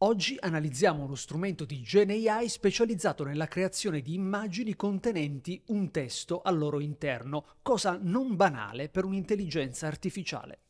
Oggi analizziamo uno strumento di GenAI specializzato nella creazione di immagini contenenti un testo al loro interno, cosa non banale per un'intelligenza artificiale.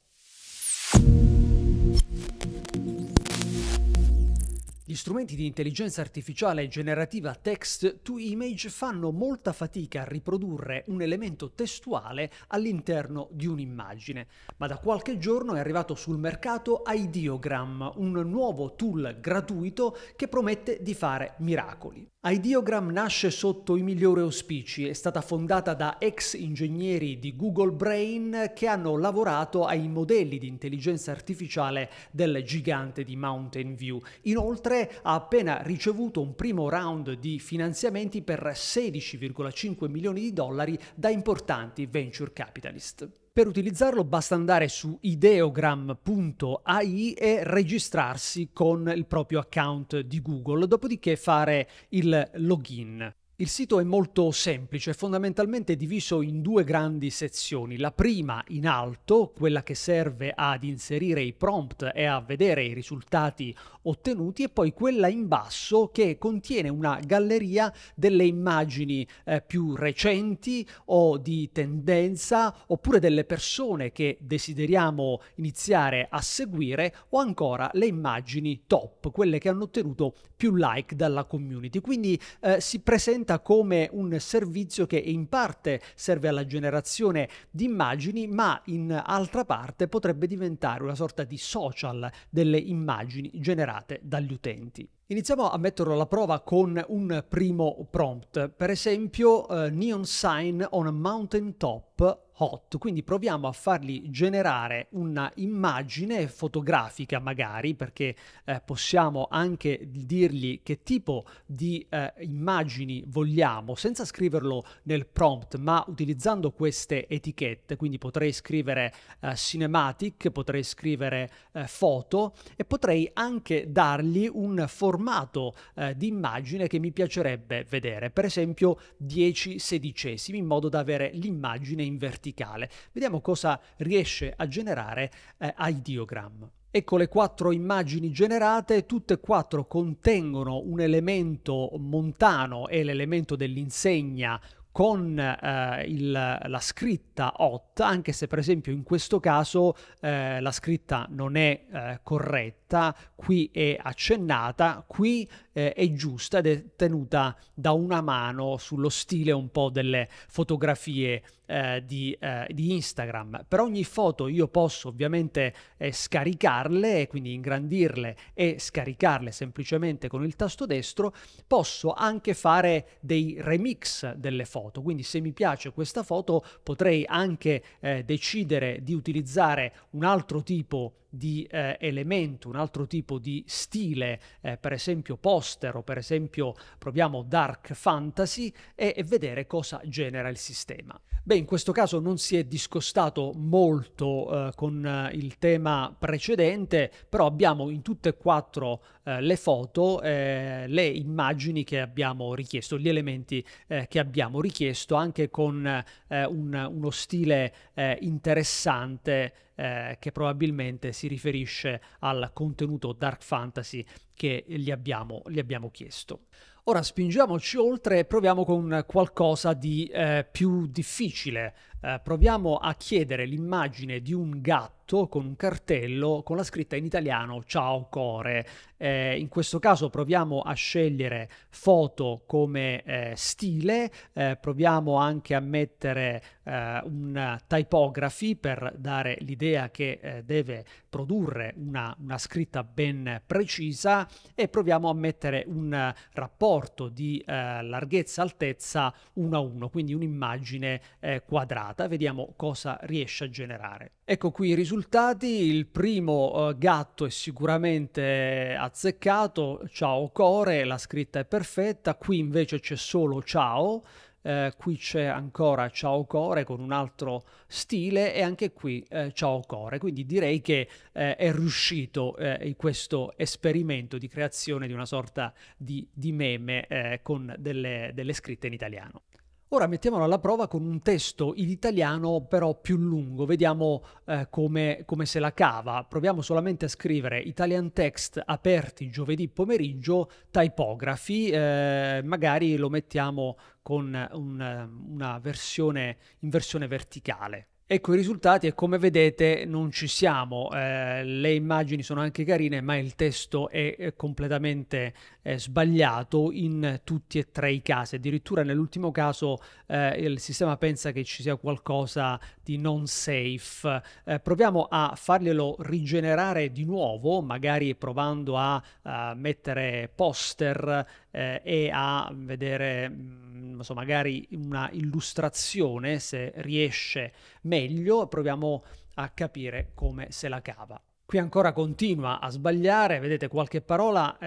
Gli strumenti di intelligenza artificiale generativa text to image fanno molta fatica a riprodurre un elemento testuale all'interno di un'immagine, ma da qualche giorno è arrivato sul mercato Ideogram, un nuovo tool gratuito che promette di fare miracoli. Ideogram nasce sotto i migliori auspici, è stata fondata da ex ingegneri di Google Brain che hanno lavorato ai modelli di intelligenza artificiale del gigante di Mountain View. Inoltre Firenze ha appena ricevuto un primo round di finanziamenti per 16,5 milioni di dollari da importanti venture capitalist. Per utilizzarlo basta andare su ideogram.ai e registrarsi con il proprio account di Google, dopodiché fare il login. Il sito è molto semplice, è fondamentalmente diviso in due grandi sezioni. La prima in alto, quella che serve ad inserire i prompt e a vedere i risultati ottenuti, e poi quella in basso che contiene una galleria delle immagini eh, più recenti o di tendenza, oppure delle persone che desideriamo iniziare a seguire, o ancora le immagini top, quelle che hanno ottenuto più like dalla community. Quindi eh, si presenta presenta come un servizio che in parte serve alla generazione di immagini, ma in altra parte potrebbe diventare una sorta di social delle immagini generate dagli utenti. Iniziamo a metterlo alla prova con un primo prompt, per esempio uh, Neon Sign on a Mountain Top hot, quindi proviamo a fargli generare una immagine fotografica magari, perché eh, possiamo anche dirgli che tipo di eh, immagini vogliamo, senza scriverlo nel prompt, ma utilizzando queste etichette, quindi potrei scrivere eh, cinematic, potrei scrivere eh, foto e potrei anche dargli un formato eh, di immagine che mi piacerebbe vedere, per esempio 10 sedicesimi, in modo da avere l'immagine invertita verticale. Vediamo cosa riesce a generare eh, Ideogram. Ecco le quattro immagini generate, tutte e quattro contengono un elemento montano e l'elemento dell'insegna con eh, il, la scritta hot, anche se per esempio in questo caso eh, la scritta non è eh, corretta, qui è accennata, qui eh, è giusta ed è tenuta da una mano sullo stile un po' delle fotografie eh, di, eh, di, Instagram. Per ogni foto io posso ovviamente eh, scaricarle, quindi ingrandirle e scaricarle semplicemente con il tasto destro, posso anche fare dei remix delle foto, quindi se mi piace questa foto potrei anche eh, decidere di utilizzare un altro tipo di di eh, elemento, un altro tipo di stile, eh, per esempio poster o per esempio proviamo dark fantasy e, e, vedere cosa genera il sistema. Beh, in questo caso non si è discostato molto eh, con eh, il tema precedente, però abbiamo in tutte e quattro eh, le foto, eh, le immagini che abbiamo richiesto, gli elementi che abbiamo richiesto anche con un, uno stile interessante eh, che probabilmente si riferisce al contenuto dark fantasy che gli abbiamo, gli abbiamo chiesto. Ora spingiamoci oltre e proviamo con qualcosa di eh, più difficile eh, proviamo a chiedere l'immagine di un gatto con un cartello con la scritta in italiano ciao core. Eh, in questo caso proviamo a scegliere foto come eh, stile, eh, proviamo anche a mettere eh, un typography per dare l'idea che deve produrre una, una, scritta ben precisa e proviamo a mettere un rapporto di larghezza-altezza 1 a 1, quindi un'immagine quadrata puntata, vediamo cosa riesce a generare. Ecco qui i risultati, il primo eh, gatto è sicuramente azzeccato, ciao core, la scritta è perfetta, qui invece c'è solo ciao, eh, qui c'è ancora ciao core con un altro stile e anche qui eh, ciao core quindi direi che eh, è riuscito in eh, questo esperimento di creazione di una sorta di, di meme eh, con delle, delle scritte in italiano Ora mettiamolo alla prova con un testo in italiano però più lungo, vediamo eh, come, come se la cava. Proviamo solamente a scrivere Italian text aperti giovedì pomeriggio, typography, eh, magari lo mettiamo con un, una versione in versione verticale. Ecco i risultati e come vedete non ci siamo, eh, le immagini sono anche carine ma il testo è completamente eh, sbagliato in tutti e tre i casi, addirittura nell'ultimo caso eh, il sistema pensa che ci sia qualcosa di non safe. Eh, proviamo a farglielo rigenerare di nuovo, magari provando a, a mettere poster eh, e a vedere mm, non so, magari una illustrazione se riesce meglio, proviamo a capire come se la cava. Qui ancora continua a sbagliare, vedete qualche parola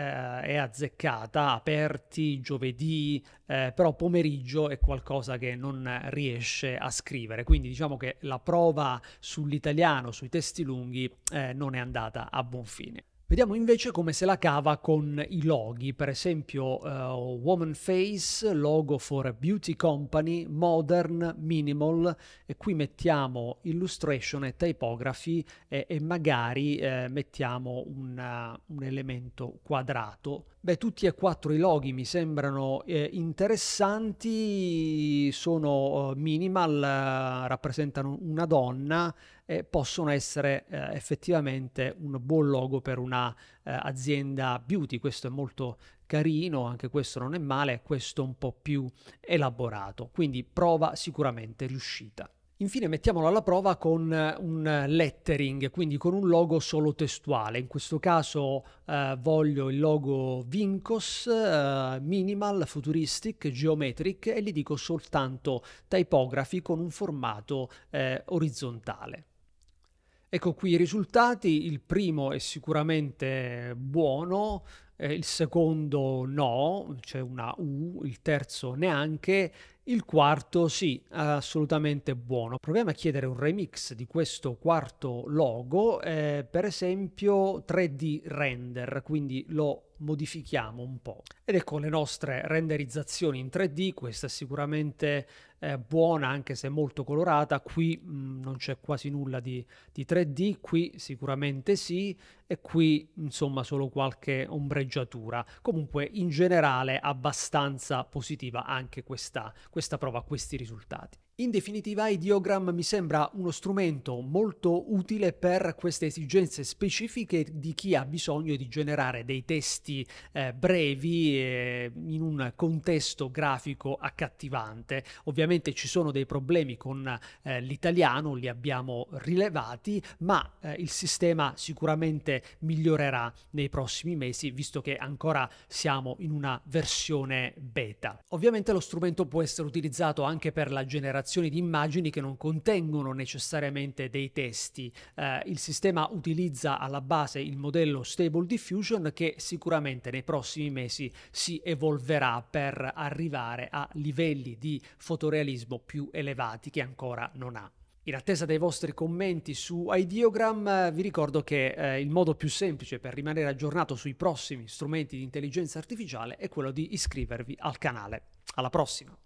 eh, è azzeccata, aperti, giovedì, eh, però pomeriggio è qualcosa che non riesce a scrivere, quindi diciamo che la prova sull'italiano, sui testi lunghi, eh, non è andata a buon fine. Vediamo invece come se la cava con i loghi, per esempio uh, Woman Face, logo for a Beauty Company, Modern, Minimal, e qui mettiamo Illustration e Typography e, e magari eh, mettiamo una, un elemento quadrato Beh, tutti e quattro i loghi mi sembrano eh, interessanti, sono eh, minimal, eh, rappresentano una donna e possono essere eh, effettivamente un buon logo per un'azienda eh, azienda beauty, questo è molto carino, anche questo non è male, questo è un po' più elaborato, quindi prova sicuramente riuscita. Infine mettiamolo alla prova con eh, un lettering, quindi con un logo solo testuale. In questo caso eh, voglio il logo Vincos, eh, Minimal, Futuristic, Geometric e gli dico soltanto Typography con un formato eh, orizzontale. Ecco qui i risultati, il primo è sicuramente buono, eh, il secondo no, c'è cioè una U, il terzo neanche, il quarto sì, assolutamente buono. Proviamo a chiedere un remix di questo quarto logo, eh, per esempio 3D render, quindi lo modifichiamo un po'. Ed ecco le nostre renderizzazioni in 3D, questa è sicuramente eh, buona anche se molto colorata, qui mh, mm, non c'è quasi nulla di, di 3D, qui sicuramente sì, e qui insomma solo qualche ombreggiatura. Comunque in generale abbastanza positiva anche questa, questa prova, questi risultati. In definitiva, Ideogram mi sembra uno strumento molto utile per queste esigenze specifiche di chi ha bisogno di generare dei testi eh, brevi eh, in un contesto grafico accattivante. Ovviamente ci sono dei problemi con eh, l'italiano, li abbiamo rilevati, ma eh, il sistema sicuramente migliorerà nei prossimi mesi, visto che ancora siamo in una versione beta. Ovviamente lo strumento può essere utilizzato anche per la generazione generazioni di immagini che non contengono necessariamente dei testi. Eh, il sistema utilizza alla base il modello Stable Diffusion che sicuramente nei prossimi mesi si evolverà per arrivare a livelli di fotorealismo più elevati che ancora non ha. In attesa dei vostri commenti su Ideogram eh, vi ricordo che eh, il modo più semplice per rimanere aggiornato sui prossimi strumenti di intelligenza artificiale è quello di iscrivervi al canale. Alla prossima!